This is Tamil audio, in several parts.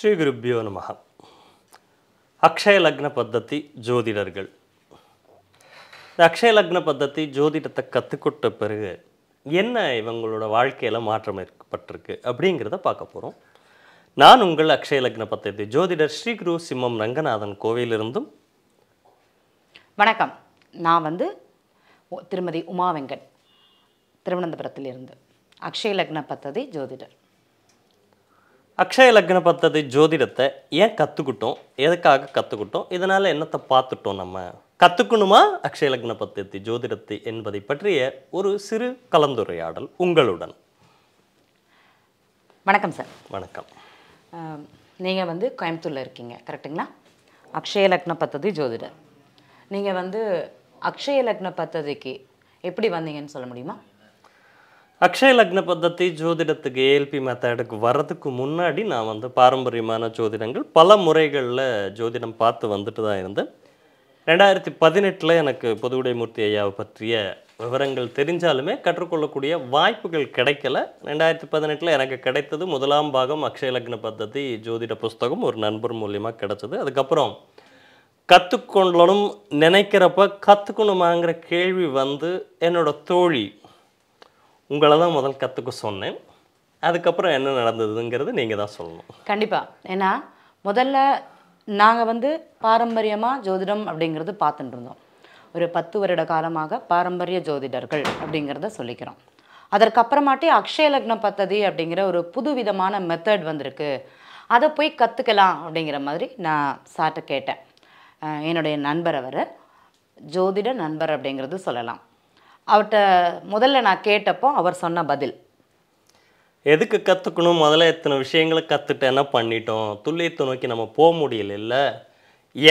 ஸ்ரீ குருப்பியோ நம அக்ஷய லக்ன பத்தத்தி ஜோதிடர்கள் இந்த அக்ஷய லக்ன பத்தத்தி ஜோதிடத்தை கற்றுக்கொட்ட பிறகு என்ன இவங்களோட வாழ்க்கையில் மாற்றம் ஏற்பட்டிருக்கு அப்படிங்கிறத பார்க்க போகிறோம் நான் உங்கள் அக்ஷய லக்ன பத்தத்தி ஜோதிடர் ஸ்ரீ குரு சிம்மம் ரங்கநாதன் கோவிலிருந்தும் வணக்கம் நான் வந்து திருமதி உமா வெங்கட் திருவனந்தபுரத்திலிருந்து அக்ஷய லக்ன பத்ததி ஜோதிடர் அக்ஷய லக்ன பத்ததி ஜோதிடத்தை ஏன் கற்றுக்கிட்டோம் எதுக்காக கற்றுக்கிட்டோம் இதனால் என்னத்தை பார்த்துட்டோம் நம்ம கற்றுக்கணுமா அக்ஷய லக்ன பத்ததி ஜோதிடத்தை என்பதை பற்றிய ஒரு சிறு கலந்துரையாடல் உங்களுடன் வணக்கம் சார் வணக்கம் நீங்கள் வந்து கோயம்புத்தூரில் இருக்கீங்க கரெக்டுங்களா அக்ஷய லக்ன பத்ததி ஜோதிடர் நீங்கள் வந்து அக்ஷய லக்ன பத்ததிக்கு எப்படி வந்தீங்கன்னு சொல்ல முடியுமா அக்ஷய லக்ன பத்தத்தை ஜோதிடத்துக்கு ஏஎல்பி மெத்தடுக்கு வரதுக்கு முன்னாடி நான் வந்து பாரம்பரியமான ஜோதிடங்கள் பல முறைகளில் ஜோதிடம் பார்த்து வந்துட்டு தான் இருந்தேன் ரெண்டாயிரத்தி பதினெட்டில் எனக்கு மூர்த்தி ஐயாவை பற்றிய விவரங்கள் தெரிஞ்சாலுமே கற்றுக்கொள்ளக்கூடிய வாய்ப்புகள் கிடைக்கல ரெண்டாயிரத்தி பதினெட்டில் எனக்கு கிடைத்தது முதலாம் பாகம் அக்ஷய லக்ன பத்தத்தி ஜோதிட புஸ்தகம் ஒரு நண்பர் மூலியமாக கிடைச்சது அதுக்கப்புறம் கற்றுக்கொள்ளணும் நினைக்கிறப்ப கற்றுக்கணுமாங்கிற கேள்வி வந்து என்னோடய தோழி உங்களை தான் முதல் கற்றுக்க சொன்னேன் அதுக்கப்புறம் என்ன நடந்ததுங்கிறது நீங்கள் தான் சொல்லணும் கண்டிப்பாக ஏன்னா முதல்ல நாங்கள் வந்து பாரம்பரியமாக ஜோதிடம் அப்படிங்கிறது பார்த்துட்டு இருந்தோம் ஒரு பத்து வருட காலமாக பாரம்பரிய ஜோதிடர்கள் அப்படிங்கிறத சொல்லிக்கிறோம் அதற்கப்புறமாட்டி அக்ஷய லக்னம் பத்ததி அப்படிங்கிற ஒரு புது விதமான மெத்தட் வந்திருக்கு அதை போய் கற்றுக்கலாம் அப்படிங்கிற மாதிரி நான் சாட்டை கேட்டேன் என்னுடைய நண்பர் அவர் ஜோதிட நண்பர் அப்படிங்கிறது சொல்லலாம் அவர்கிட்ட முதல்ல நான் கேட்டப்போ அவர் சொன்ன பதில் எதுக்கு கற்றுக்கணும் முதல்ல எத்தனை விஷயங்களை கற்றுட்டு என்ன பண்ணிட்டோம் துல்லியத்தை நோக்கி நம்ம போக முடியல இல்லை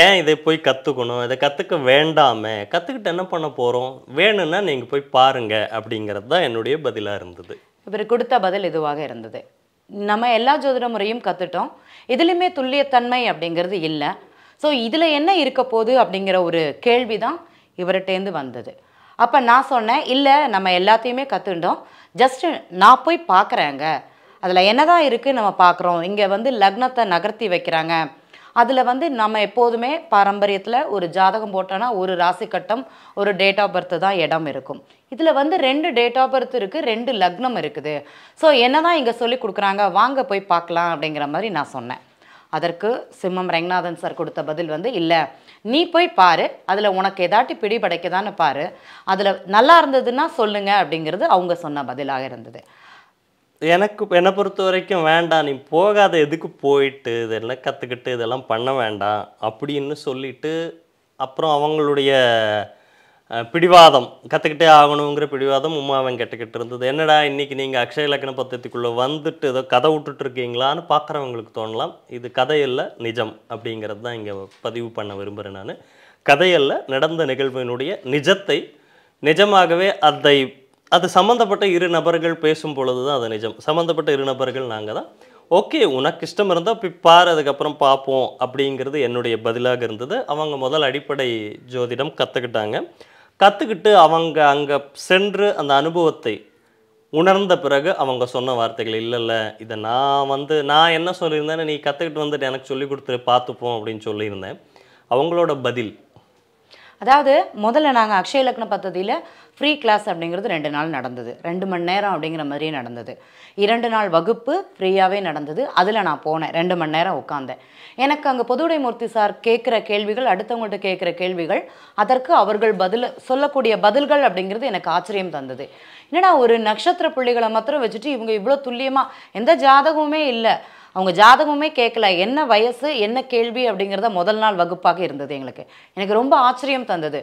ஏன் இதை போய் கற்றுக்கணும் இதை கற்றுக்க வேண்டாமே கற்றுக்கிட்டு என்ன பண்ண போகிறோம் வேணும்னா நீங்கள் போய் பாருங்கள் அப்படிங்கிறது தான் என்னுடைய பதிலாக இருந்தது இவர் கொடுத்த பதில் இதுவாக இருந்தது நம்ம எல்லா ஜோதிட முறையும் கற்றுட்டோம் இதுலேயுமே துல்லியத்தன்மை அப்படிங்கிறது இல்லை ஸோ இதில் என்ன இருக்க போகுது அப்படிங்கிற ஒரு கேள்வி தான் இவர்கிட்டேருந்து வந்தது அப்போ நான் சொன்னேன் இல்லை நம்ம எல்லாத்தையுமே கற்றுண்டோம் ஜஸ்ட்டு நான் போய் பார்க்குறேங்க அதில் என்ன தான் இருக்குது நம்ம பார்க்குறோம் இங்கே வந்து லக்னத்தை நகர்த்தி வைக்கிறாங்க அதில் வந்து நம்ம எப்போதுமே பாரம்பரியத்தில் ஒரு ஜாதகம் போட்டோன்னா ஒரு ராசி கட்டம் ஒரு டேட் ஆஃப் பர்த்து தான் இடம் இருக்கும் இதில் வந்து ரெண்டு டேட் ஆஃப் பர்த் இருக்குது ரெண்டு லக்னம் இருக்குது ஸோ என்ன தான் இங்கே சொல்லி கொடுக்குறாங்க வாங்க போய் பார்க்கலாம் அப்படிங்கிற மாதிரி நான் சொன்னேன் அதற்கு சிம்மம் ரங்கநாதன் சார் கொடுத்த பதில் வந்து இல்லை நீ போய் பாரு அதில் உனக்கு எதாட்டி பிடிபடைக்குதான்னு பாரு அதில் நல்லா இருந்ததுன்னா சொல்லுங்க அப்படிங்கிறது அவங்க சொன்ன பதிலாக இருந்தது எனக்கு என்னை பொறுத்த வரைக்கும் வேண்டாம் நீ போகாத எதுக்கு போயிட்டு இதெல்லாம் கற்றுக்கிட்டு இதெல்லாம் பண்ண வேண்டாம் அப்படின்னு சொல்லிட்டு அப்புறம் அவங்களுடைய பிடிவாதம் கற்றுக்கிட்டே ஆகணுங்கிற பிடிவாதம் உமா அவன் கெட்டுக்கிட்டு இருந்தது என்னடா இன்றைக்கி நீங்கள் அக்ஷய லக்ன பத்திரத்துக்குள்ளே வந்துட்டு ஏதோ கதை விட்டுட்ருக்கீங்களான்னு பார்க்குறவங்களுக்கு தோணலாம் இது கதையல்ல நிஜம் அப்படிங்கிறது தான் இங்கே பதிவு பண்ண விரும்புகிறேன் நான் கதையல்ல நடந்த நிகழ்வினுடைய நிஜத்தை நிஜமாகவே அதை அது சம்மந்தப்பட்ட இரு நபர்கள் பேசும் பொழுது தான் அது நிஜம் சம்மந்தப்பட்ட இரு நபர்கள் நாங்கள் தான் ஓகே உனக்கு இஷ்டம் இருந்தால் இப்போ பாரு அதுக்கப்புறம் பார்ப்போம் அப்படிங்கிறது என்னுடைய பதிலாக இருந்தது அவங்க முதல் அடிப்படை ஜோதிடம் கற்றுக்கிட்டாங்க கற்றுக்கிட்டு அவங்க அங்கே சென்று அந்த அனுபவத்தை உணர்ந்த பிறகு அவங்க சொன்ன வார்த்தைகள் இல்லைல்ல இதை நான் வந்து நான் என்ன சொல்லியிருந்தேன்னு நீ கற்றுக்கிட்டு வந்துட்டு எனக்கு சொல்லி கொடுத்துட்டு பார்த்துப்போம் அப்படின்னு சொல்லியிருந்தேன் அவங்களோட பதில் அதாவது முதல்ல நாங்கள் அக்ஷய லக்ன பத்ததியில் ஃப்ரீ கிளாஸ் அப்படிங்கிறது ரெண்டு நாள் நடந்தது ரெண்டு மணி நேரம் அப்படிங்கிற மாதிரியே நடந்தது இரண்டு நாள் வகுப்பு ஃப்ரீயாகவே நடந்தது அதில் நான் போனேன் ரெண்டு மணி நேரம் உட்காந்தேன் எனக்கு அங்கே பொதுவுடைமூர்த்தி சார் கேட்குற கேள்விகள் அடுத்தவங்கள்ட்ட கேட்குற கேள்விகள் அதற்கு அவர்கள் பதில் சொல்லக்கூடிய பதில்கள் அப்படிங்கிறது எனக்கு ஆச்சரியம் தந்தது என்னடா ஒரு நட்சத்திர புள்ளிகளை மாத்திரம் வச்சுட்டு இவங்க இவ்வளோ துல்லியமாக எந்த ஜாதகமுமே இல்லை அவங்க ஜாதகமுமே கேட்கல என்ன வயசு என்ன கேள்வி அப்படிங்கிறத முதல் நாள் வகுப்பாக இருந்தது எங்களுக்கு எனக்கு ரொம்ப ஆச்சரியம் தந்தது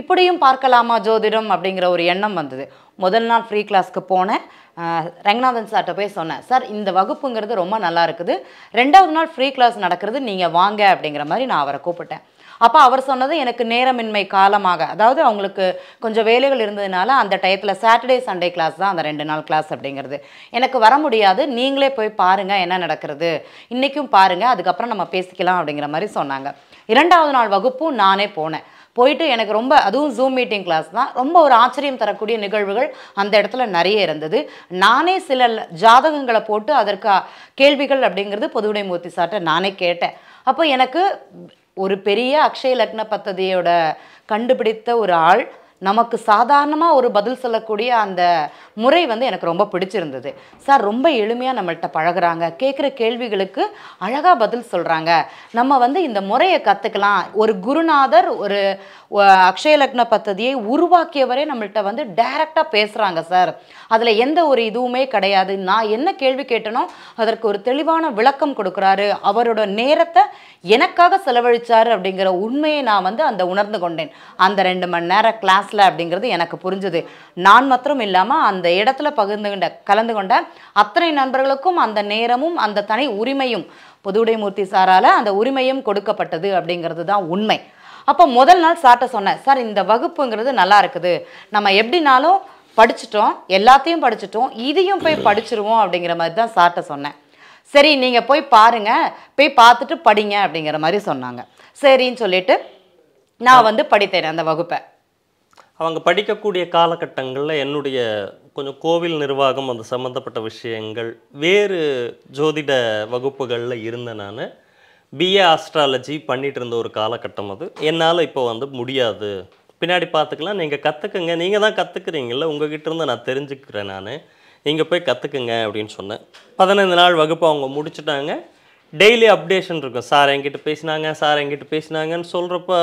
இப்படியும் பார்க்கலாமா ஜோதிடம் அப்படிங்கிற ஒரு எண்ணம் வந்தது முதல் நாள் ஃப்ரீ கிளாஸ்க்கு போனேன் ரங்கநாதன் சார்கிட்ட போய் சொன்னேன் சார் இந்த வகுப்புங்கிறது ரொம்ப நல்லா இருக்குது ரெண்டாவது நாள் ஃப்ரீ கிளாஸ் நடக்கிறது நீங்கள் வாங்க அப்படிங்கிற மாதிரி நான் அவரை கூப்பிட்டேன் அப்போ அவர் சொன்னது எனக்கு நேரமின்மை காலமாக அதாவது அவங்களுக்கு கொஞ்சம் வேலைகள் இருந்ததுனால அந்த டயத்தில் சாட்டர்டே சண்டே கிளாஸ் தான் அந்த ரெண்டு நாள் கிளாஸ் அப்படிங்கிறது எனக்கு வர முடியாது நீங்களே போய் பாருங்கள் என்ன நடக்கிறது இன்றைக்கும் பாருங்கள் அதுக்கப்புறம் நம்ம பேசிக்கலாம் அப்படிங்கிற மாதிரி சொன்னாங்க இரண்டாவது நாள் வகுப்பும் நானே போனேன் போயிட்டு எனக்கு ரொம்ப அதுவும் ஜூம் மீட்டிங் கிளாஸ் தான் ரொம்ப ஒரு ஆச்சரியம் தரக்கூடிய நிகழ்வுகள் அந்த இடத்துல நிறைய இருந்தது நானே சில ஜாதகங்களை போட்டு அதற்கு கேள்விகள் அப்படிங்கிறது மூர்த்தி சார்ட்ட நானே கேட்டேன் அப்போ எனக்கு ஒரு பெரிய அக்ஷய லக்ன பத்ததியோட கண்டுபிடித்த ஒரு ஆள் நமக்கு சாதாரணமாக ஒரு பதில் சொல்லக்கூடிய அந்த முறை வந்து எனக்கு ரொம்ப பிடிச்சிருந்தது சார் ரொம்ப எளிமையாக நம்மள்கிட்ட பழகிறாங்க கேட்குற கேள்விகளுக்கு அழகாக பதில் சொல்கிறாங்க நம்ம வந்து இந்த முறையை கற்றுக்கலாம் ஒரு குருநாதர் ஒரு அக்ஷய லக்ன பத்ததியை உருவாக்கியவரே நம்மள்கிட்ட வந்து டைரெக்டாக பேசுகிறாங்க சார் அதில் எந்த ஒரு இதுவுமே கிடையாது நான் என்ன கேள்வி கேட்டனோ அதற்கு ஒரு தெளிவான விளக்கம் கொடுக்குறாரு அவரோட நேரத்தை எனக்காக செலவழித்தார் அப்படிங்கிற உண்மையை நான் வந்து அந்த உணர்ந்து கொண்டேன் அந்த ரெண்டு மணி நேரம் கிளாஸில் அப்படிங்கிறது எனக்கு புரிஞ்சுது நான் மாத்திரம் இல்லாமல் அந்த இடத்துல பகிர்ந்து கொண்ட கலந்து கொண்ட அத்தனை நண்பர்களுக்கும் அந்த நேரமும் அந்த தனி உரிமையும் புதுவுடைமூர்த்தி சாரால் அந்த உரிமையும் கொடுக்கப்பட்டது அப்படிங்கிறது தான் உண்மை அப்போ முதல் நாள் சார்ட்ட சொன்னேன் சார் இந்த வகுப்புங்கிறது நல்லா இருக்குது நம்ம எப்படினாலும் படிச்சுட்டோம் எல்லாத்தையும் படிச்சுட்டோம் இதையும் போய் படிச்சிருவோம் அப்படிங்கிற மாதிரி தான் சார்ட்ட சொன்னேன் சரி நீங்கள் போய் பாருங்கள் போய் பார்த்துட்டு படிங்க அப்படிங்கிற மாதிரி சொன்னாங்க சரின்னு சொல்லிட்டு நான் வந்து படித்தேன் அந்த வகுப்பை அவங்க படிக்கக்கூடிய காலகட்டங்களில் என்னுடைய கொஞ்சம் கோவில் நிர்வாகம் அந்த சம்மந்தப்பட்ட விஷயங்கள் வேறு ஜோதிட வகுப்புகளில் இருந்தேன் நான் பிஏ ஆஸ்ட்ராலஜி பண்ணிகிட்டு இருந்த ஒரு காலகட்டம் அது என்னால் இப்போ வந்து முடியாது பின்னாடி பார்த்துக்கலாம் நீங்கள் கற்றுக்குங்க நீங்கள் தான் கற்றுக்குறீங்கள உங்ககிட்ட இருந்து நான் தெரிஞ்சுக்கிறேன் நான் நீங்கள் போய் கற்றுக்குங்க அப்படின்னு சொன்னேன் பதினைந்து நாள் வகுப்பு அவங்க முடிச்சுட்டாங்க டெய்லி அப்டேஷன் இருக்கும் சார் என்கிட்ட பேசினாங்க சார் என்கிட்ட பேசினாங்கன்னு சொல்கிறப்ப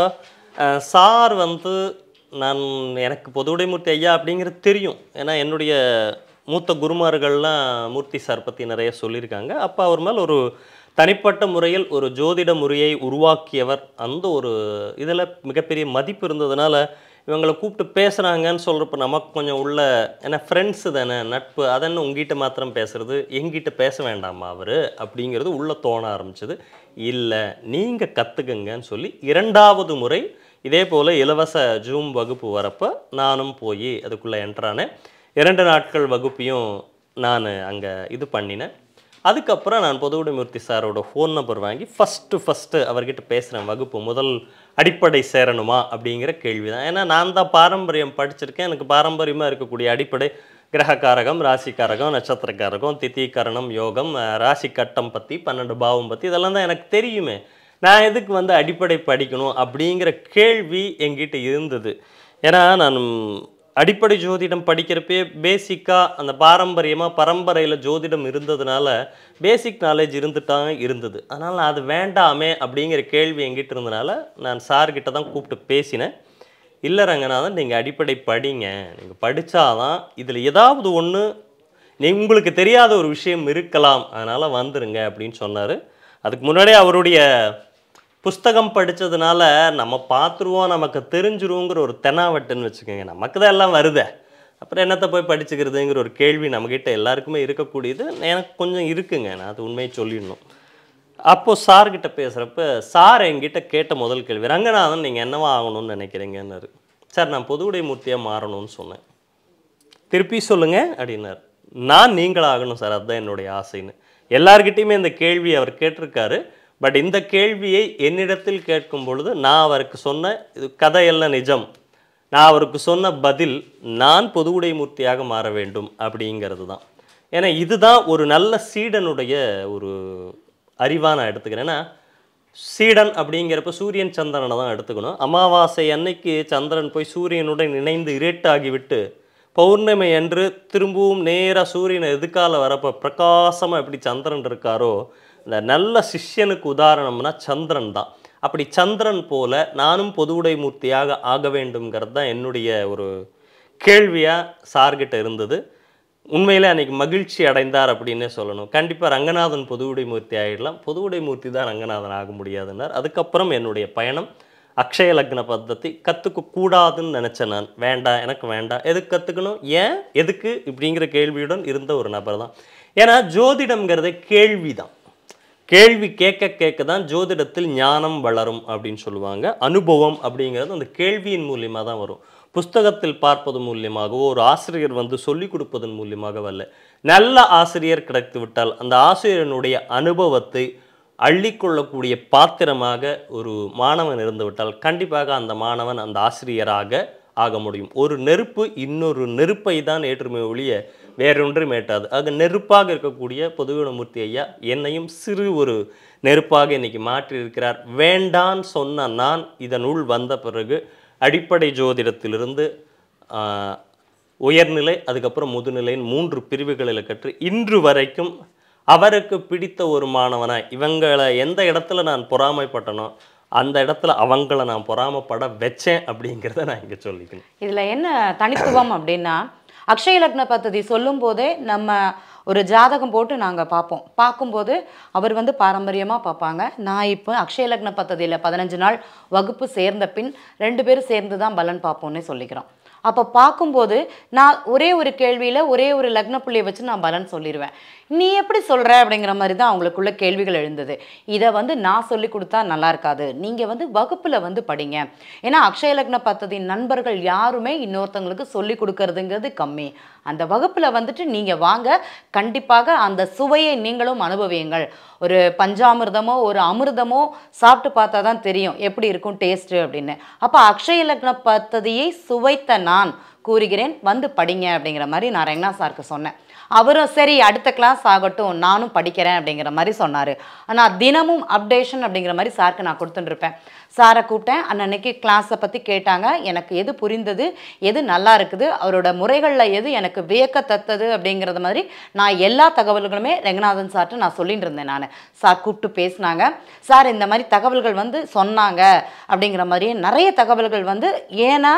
சார் வந்து நான் எனக்கு பொதுவுடைமூர்த்தி ஐயா அப்படிங்கிறது தெரியும் ஏன்னா என்னுடைய மூத்த குருமார்கள்லாம் மூர்த்தி சார் பற்றி நிறைய சொல்லியிருக்காங்க அப்போ அவர் மேலே ஒரு தனிப்பட்ட முறையில் ஒரு ஜோதிட முறையை உருவாக்கியவர் அந்த ஒரு இதில் மிகப்பெரிய மதிப்பு இருந்ததுனால இவங்களை கூப்பிட்டு பேசுகிறாங்கன்னு சொல்கிறப்ப நமக்கு கொஞ்சம் உள்ள ஏன்னா ஃப்ரெண்ட்ஸு தானே நட்பு அதென்னு உங்ககிட்ட மாத்திரம் பேசுகிறது எங்கிட்ட பேச வேண்டாமா அவர் அப்படிங்கிறது உள்ளே தோண ஆரம்பிச்சது இல்லை நீங்கள் கற்றுக்குங்கன்னு சொல்லி இரண்டாவது முறை இதே போல் இலவச ஜூம் வகுப்பு வரப்போ நானும் போய் அதுக்குள்ளே என்ட்ரானேன் இரண்டு நாட்கள் வகுப்பையும் நான் அங்கே இது பண்ணினேன் அதுக்கப்புறம் நான் பொதுவுடைமூர்த்தி சாரோட ஃபோன் நம்பர் வாங்கி ஃபஸ்ட்டு ஃபஸ்ட்டு அவர்கிட்ட பேசுகிறேன் வகுப்பு முதல் அடிப்படை சேரணுமா அப்படிங்கிற கேள்வி தான் ஏன்னா நான் தான் பாரம்பரியம் படிச்சிருக்கேன் எனக்கு பாரம்பரியமாக இருக்கக்கூடிய அடிப்படை கிரகக்காரகம் ராசிக்காரகம் நட்சத்திரக்காரகம் தித்திகரணம் யோகம் ராசி கட்டம் பற்றி பன்னெண்டு பாவம் பற்றி இதெல்லாம் தான் எனக்கு தெரியுமே நான் எதுக்கு வந்து அடிப்படை படிக்கணும் அப்படிங்கிற கேள்வி எங்கிட்ட இருந்தது ஏன்னா நான் அடிப்படை ஜோதிடம் படிக்கிறப்பே பேசிக்காக அந்த பாரம்பரியமாக பரம்பரையில் ஜோதிடம் இருந்ததுனால பேசிக் நாலேஜ் இருந்துட்டாங்க இருந்தது அதனால் அது வேண்டாமே அப்படிங்கிற கேள்வி எங்கிட்ட இருந்தனால நான் சார்கிட்ட தான் கூப்பிட்டு பேசினேன் இல்லை ரங்கநாதன் நீங்கள் அடிப்படை படிங்க நீங்கள் படித்தாதான் இதில் ஏதாவது ஒன்று உங்களுக்கு தெரியாத ஒரு விஷயம் இருக்கலாம் அதனால் வந்துருங்க அப்படின்னு சொன்னார் அதுக்கு முன்னாடியே அவருடைய புஸ்தகம் படித்ததுனால நம்ம பார்த்துருவோம் நமக்கு தெரிஞ்சிருவோங்கிற ஒரு தெனாவட்டுன்னு வச்சுக்கோங்க நமக்கு தான் எல்லாம் வருதே அப்புறம் என்னத்தை போய் படிச்சுக்கிறதுங்கிற ஒரு கேள்வி நம்மக்கிட்ட எல்லாருக்குமே இருக்கக்கூடியது எனக்கு கொஞ்சம் இருக்குங்க நான் அது உண்மையை சொல்லிடணும் அப்போது சார்கிட்ட பேசுகிறப்ப சார் என்கிட்ட கேட்ட முதல் கேள்வி ரங்கநாதன் நீங்கள் என்னவா ஆகணும்னு நினைக்கிறீங்கன்னாரு சார் நான் பொதுவுடை மூர்த்தியாக மாறணும்னு சொன்னேன் திருப்பி சொல்லுங்கள் அப்படின்னார் நான் நீங்களாகணும் சார் அதுதான் என்னுடைய ஆசைன்னு எல்லார்கிட்டேயுமே இந்த கேள்வி அவர் கேட்டிருக்காரு பட் இந்த கேள்வியை என்னிடத்தில் கேட்கும் பொழுது நான் அவருக்கு சொன்ன இது கதையல்ல நிஜம் நான் அவருக்கு சொன்ன பதில் நான் பொதுவுடை மூர்த்தியாக மாற வேண்டும் அப்படிங்கிறது தான் ஏன்னா இதுதான் ஒரு நல்ல சீடனுடைய ஒரு அறிவாக நான் எடுத்துக்கிறேன் ஏன்னா சீடன் அப்படிங்கிறப்ப சூரியன் சந்திரனை தான் எடுத்துக்கணும் அமாவாசை அன்னைக்கு சந்திரன் போய் சூரியனுடன் இணைந்து இருட்டாகிவிட்டு பௌர்ணமி அன்று திரும்பவும் நேராக சூரியனை எதுக்கால வரப்போ பிரகாசமாக எப்படி சந்திரன் இருக்காரோ இந்த நல்ல சிஷ்யனுக்கு உதாரணம்னா சந்திரன் தான் அப்படி சந்திரன் போல நானும் பொதுவுடை மூர்த்தியாக ஆக வேண்டும்ங்கிறது தான் என்னுடைய ஒரு கேள்வியாக சார்கிட்ட இருந்தது உண்மையிலே அன்றைக்கி மகிழ்ச்சி அடைந்தார் அப்படின்னே சொல்லணும் கண்டிப்பாக ரங்கநாதன் பொதுவுடை மூர்த்தி ஆகிடலாம் பொதுவுடை மூர்த்தி தான் ரங்கநாதன் ஆக முடியாதுன்னார் அதுக்கப்புறம் என்னுடைய பயணம் அக்ஷய லக்ன பद्धதி கற்றுக்க கூடாதுன்னு நினச்சேன் நான் வேண்டாம் எனக்கு வேண்டாம் எதுக்கு கற்றுக்கணும் ஏன் எதுக்கு இப்படிங்கிற கேள்வியுடன் இருந்த ஒரு நபர் தான் ஏன்னா ஜோதிடம்ங்கிறதே கேள்வி தான் கேள்வி கேட்க கேட்க தான் ஜோதிடத்தில் ஞானம் வளரும் அப்படின்னு சொல்லுவாங்க அனுபவம் அப்படிங்கிறது அந்த கேள்வியின் மூலியமாக தான் வரும் புஸ்தகத்தில் பார்ப்பது மூலியமாகவோ ஒரு ஆசிரியர் வந்து சொல்லிக் கொடுப்பதன் மூலியமாக வரல நல்ல ஆசிரியர் கிடைத்து விட்டால் அந்த ஆசிரியனுடைய அனுபவத்தை அள்ளிக்கொள்ளக்கூடிய பாத்திரமாக ஒரு மாணவன் இருந்துவிட்டால் கண்டிப்பாக அந்த மாணவன் அந்த ஆசிரியராக ஆக முடியும் ஒரு நெருப்பு இன்னொரு நெருப்பை தான் ஏற்றுமை ஒழிய வேறொன்றும் ஏட்டாது ஆக நெருப்பாக இருக்கக்கூடிய பொதுகுணமூர்த்தி ஐயா என்னையும் சிறு ஒரு நெருப்பாக இன்னைக்கு மாற்றியிருக்கிறார் வேண்டான்னு சொன்ன நான் இதனுள் வந்த பிறகு அடிப்படை ஜோதிடத்திலிருந்து உயர்நிலை அதுக்கப்புறம் முதுநிலையின் மூன்று பிரிவுகளில் கற்று இன்று வரைக்கும் அவருக்கு பிடித்த ஒரு மாணவனாக இவங்களை எந்த இடத்துல நான் பொறாமைப்பட்டனோ அந்த இடத்துல அவங்கள நான் பொறாமப்பட வச்சேன் அப்படிங்கிறத நான் இங்கே சொல்லிக்கணும் இதில் என்ன தனித்துவம் அப்படின்னா அக்ஷய லக்ன பத்ததி சொல்லும் போதே நம்ம ஒரு ஜாதகம் போட்டு நாங்கள் பார்ப்போம் பார்க்கும்போது அவர் வந்து பாரம்பரியமாக பார்ப்பாங்க நான் இப்போ அக்ஷய லக்ன பத்ததியில் பதினஞ்சு நாள் வகுப்பு சேர்ந்த பின் ரெண்டு பேரும் சேர்ந்து தான் பலன் பார்ப்போம்னு சொல்லிக்கிறோம் அப்போ பார்க்கும்போது நான் ஒரே ஒரு கேள்வியில் ஒரே ஒரு லக்ன புள்ளியை வச்சு நான் பலன் சொல்லிடுவேன் நீ எப்படி சொல்கிற அப்படிங்கிற மாதிரி தான் அவங்களுக்குள்ள கேள்விகள் எழுந்தது இதை வந்து நான் சொல்லி கொடுத்தா நல்லா இருக்காது நீங்கள் வந்து வகுப்பில் வந்து படிங்க ஏன்னா அக்ஷய லக்ன பத்ததியின் நண்பர்கள் யாருமே இன்னொருத்தவங்களுக்கு சொல்லி கொடுக்கறதுங்கிறது கம்மி அந்த வகுப்பில் வந்துட்டு நீங்கள் வாங்க கண்டிப்பாக அந்த சுவையை நீங்களும் அனுபவியுங்கள் ஒரு பஞ்சாமிர்தமோ ஒரு அமிர்தமோ சாப்பிட்டு பார்த்தா தான் தெரியும் எப்படி இருக்கும் டேஸ்ட்டு அப்படின்னு அப்போ அக்ஷய லக்ன பத்ததியை சுவைத்த நான் கூறுகிறேன் வந்து படிங்க அப்படிங்கிற மாதிரி நான் ரெங்கனா சாருக்கு சொன்னேன் அவரும் சரி அடுத்த கிளாஸ் ஆகட்டும் நானும் படிக்கிறேன் அப்படிங்கிற மாதிரி சொன்னார் ஆனால் தினமும் அப்டேஷன் அப்படிங்கிற மாதிரி சாருக்கு நான் கொடுத்துட்டுருப்பேன் சாரை கூப்பிட்டேன் அன்னன்னைக்கு கிளாஸை பற்றி கேட்டாங்க எனக்கு எது புரிந்தது எது நல்லா இருக்குது அவரோட முறைகளில் எது எனக்கு வியக்க தத்தது அப்படிங்கிறது மாதிரி நான் எல்லா தகவல்களுமே ரெங்கநாதன் சார்ட்டு நான் சொல்லிட்டு இருந்தேன் நான் சார் கூப்பிட்டு பேசினாங்க சார் இந்த மாதிரி தகவல்கள் வந்து சொன்னாங்க அப்படிங்கிற மாதிரி நிறைய தகவல்கள் வந்து ஏன்னா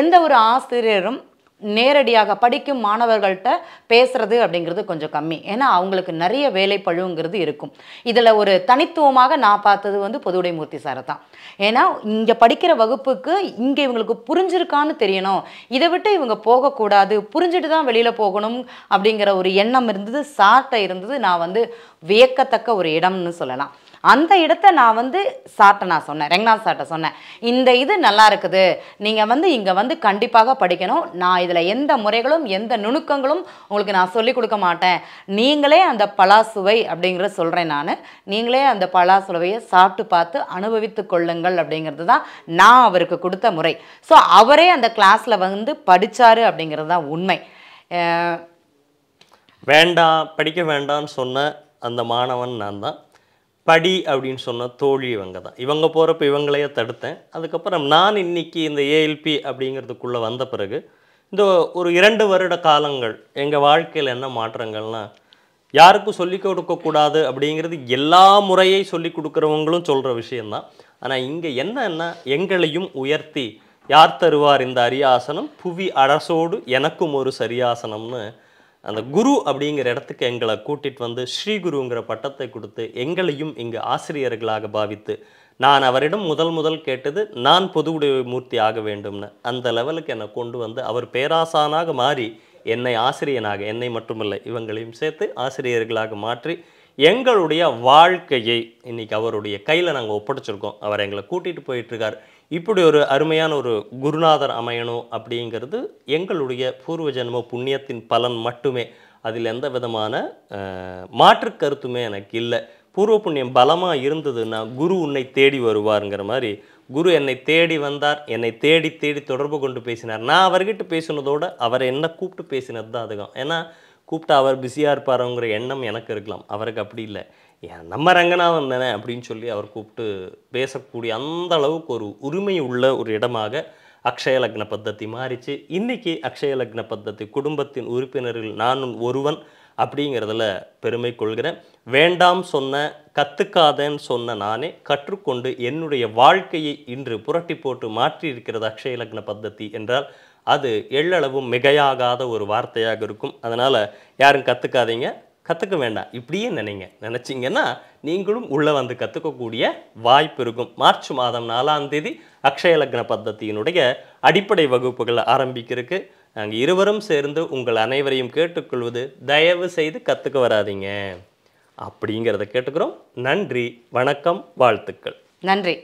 எந்த ஒரு ஆசிரியரும் நேரடியாக படிக்கும் மாணவர்கள்ட்ட பேசுறது அப்படிங்கிறது கொஞ்சம் கம்மி ஏன்னா அவங்களுக்கு நிறைய வேலை பழுங்கிறது இருக்கும் இதில் ஒரு தனித்துவமாக நான் பார்த்தது வந்து பொதுவுடைமூர்த்தி சாரை தான் ஏன்னா இங்கே படிக்கிற வகுப்புக்கு இங்கே இவங்களுக்கு புரிஞ்சிருக்கான்னு தெரியணும் இதை விட்டு இவங்க போகக்கூடாது புரிஞ்சுட்டு தான் வெளியில் போகணும் அப்படிங்கிற ஒரு எண்ணம் இருந்தது சார்ட்டை இருந்தது நான் வந்து வியக்கத்தக்க ஒரு இடம்னு சொல்லலாம் அந்த இடத்த நான் வந்து சார்ட்டை நான் சொன்னேன் ரெங்கநாத் சார்ட்டை சொன்னேன் இந்த இது நல்லா இருக்குது நீங்கள் வந்து இங்கே வந்து கண்டிப்பாக படிக்கணும் நான் இதில் எந்த முறைகளும் எந்த நுணுக்கங்களும் உங்களுக்கு நான் சொல்லிக் கொடுக்க மாட்டேன் நீங்களே அந்த பலாசுவை அப்படிங்கிறத சொல்கிறேன் நான் நீங்களே அந்த பலாசுவையை சாப்பிட்டு பார்த்து அனுபவித்து கொள்ளுங்கள் அப்படிங்கிறது தான் நான் அவருக்கு கொடுத்த முறை ஸோ அவரே அந்த கிளாஸில் வந்து படித்தார் அப்படிங்கிறது தான் உண்மை வேண்டாம் படிக்க வேண்டாம்னு சொன்ன அந்த மாணவன் நான் தான் படி அப்படின்னு சொன்ன தோழி இவங்க தான் இவங்க போகிறப்ப இவங்களையே தடுத்தேன் அதுக்கப்புறம் நான் இன்றைக்கி இந்த ஏஎல்பி அப்படிங்கிறதுக்குள்ளே வந்த பிறகு இந்த ஒரு இரண்டு வருட காலங்கள் எங்கள் வாழ்க்கையில் என்ன மாற்றங்கள்னால் யாருக்கும் சொல்லிக் கொடுக்கக்கூடாது அப்படிங்கிறது எல்லா முறையை சொல்லி கொடுக்குறவங்களும் சொல்கிற விஷயந்தான் ஆனால் இங்கே என்னென்னா எங்களையும் உயர்த்தி யார் தருவார் இந்த அரியாசனம் புவி அரசோடு எனக்கும் ஒரு சரியாசனம்னு அந்த குரு அப்படிங்கிற இடத்துக்கு எங்களை கூட்டிகிட்டு வந்து ஸ்ரீ குருங்கிற பட்டத்தை கொடுத்து எங்களையும் இங்கு ஆசிரியர்களாக பாவித்து நான் அவரிடம் முதல் முதல் கேட்டது நான் பொதுவுடைய மூர்த்தி ஆக வேண்டும்னு அந்த லெவலுக்கு என்னை கொண்டு வந்து அவர் பேராசானாக மாறி என்னை ஆசிரியனாக என்னை மட்டுமல்ல இவங்களையும் சேர்த்து ஆசிரியர்களாக மாற்றி எங்களுடைய வாழ்க்கையை இன்றைக்கி அவருடைய கையில் நாங்கள் ஒப்படைச்சிருக்கோம் அவர் எங்களை கூட்டிகிட்டு போயிட்டுருக்கார் இப்படி ஒரு அருமையான ஒரு குருநாதர் அமையணும் அப்படிங்கிறது எங்களுடைய பூர்வ ஜென்ம புண்ணியத்தின் பலன் மட்டுமே அதில் எந்த விதமான மாற்று கருத்துமே எனக்கு இல்லை பூர்வ புண்ணியம் பலமாக இருந்ததுன்னா குரு உன்னை தேடி வருவாருங்கிற மாதிரி குரு என்னை தேடி வந்தார் என்னை தேடி தேடி தொடர்பு கொண்டு பேசினார் நான் அவர்கிட்ட பேசினதோடு அவரை என்ன கூப்பிட்டு பேசினது தான் அதுதான் ஏன்னா கூப்பிட்டு அவர் பிஸியாக இருப்பாருங்கிற எண்ணம் எனக்கு இருக்கலாம் அவருக்கு அப்படி இல்லை ஏன் நம்ம ரங்கநாதன் தானே அப்படின்னு சொல்லி அவர் கூப்பிட்டு பேசக்கூடிய அந்த அளவுக்கு ஒரு உரிமை உள்ள ஒரு இடமாக அக்ஷய லக்ன பத்தத்தி மாறிச்சு இன்றைக்கி அக்ஷய லக்ன பத்தத்தி குடும்பத்தின் உறுப்பினர்கள் நானும் ஒருவன் அப்படிங்கிறதுல பெருமை கொள்கிறேன் வேண்டாம் சொன்ன கற்றுக்காதேன்னு சொன்ன நானே கற்றுக்கொண்டு என்னுடைய வாழ்க்கையை இன்று புரட்டி போட்டு மாற்றி இருக்கிறது அக்ஷய லக்ன பத்தத்தி என்றால் அது எள்ளளவும் மிகையாகாத ஒரு வார்த்தையாக இருக்கும் அதனால் யாரும் கற்றுக்காதீங்க கற்றுக்க வேண்டாம் இப்படியே நினைங்க நினச்சிங்கன்னா நீங்களும் உள்ளே வந்து கற்றுக்கக்கூடிய வாய்ப்பு இருக்கும் மார்ச் மாதம் நாலாம் தேதி அக்ஷயலக்ன பத்தத்தியினுடைய அடிப்படை வகுப்புகளை ஆரம்பிக்கிறதுக்கு நாங்கள் இருவரும் சேர்ந்து உங்கள் அனைவரையும் கேட்டுக்கொள்வது தயவு செய்து கற்றுக்க வராதிங்க அப்படிங்கிறத கேட்டுக்கிறோம் நன்றி வணக்கம் வாழ்த்துக்கள் நன்றி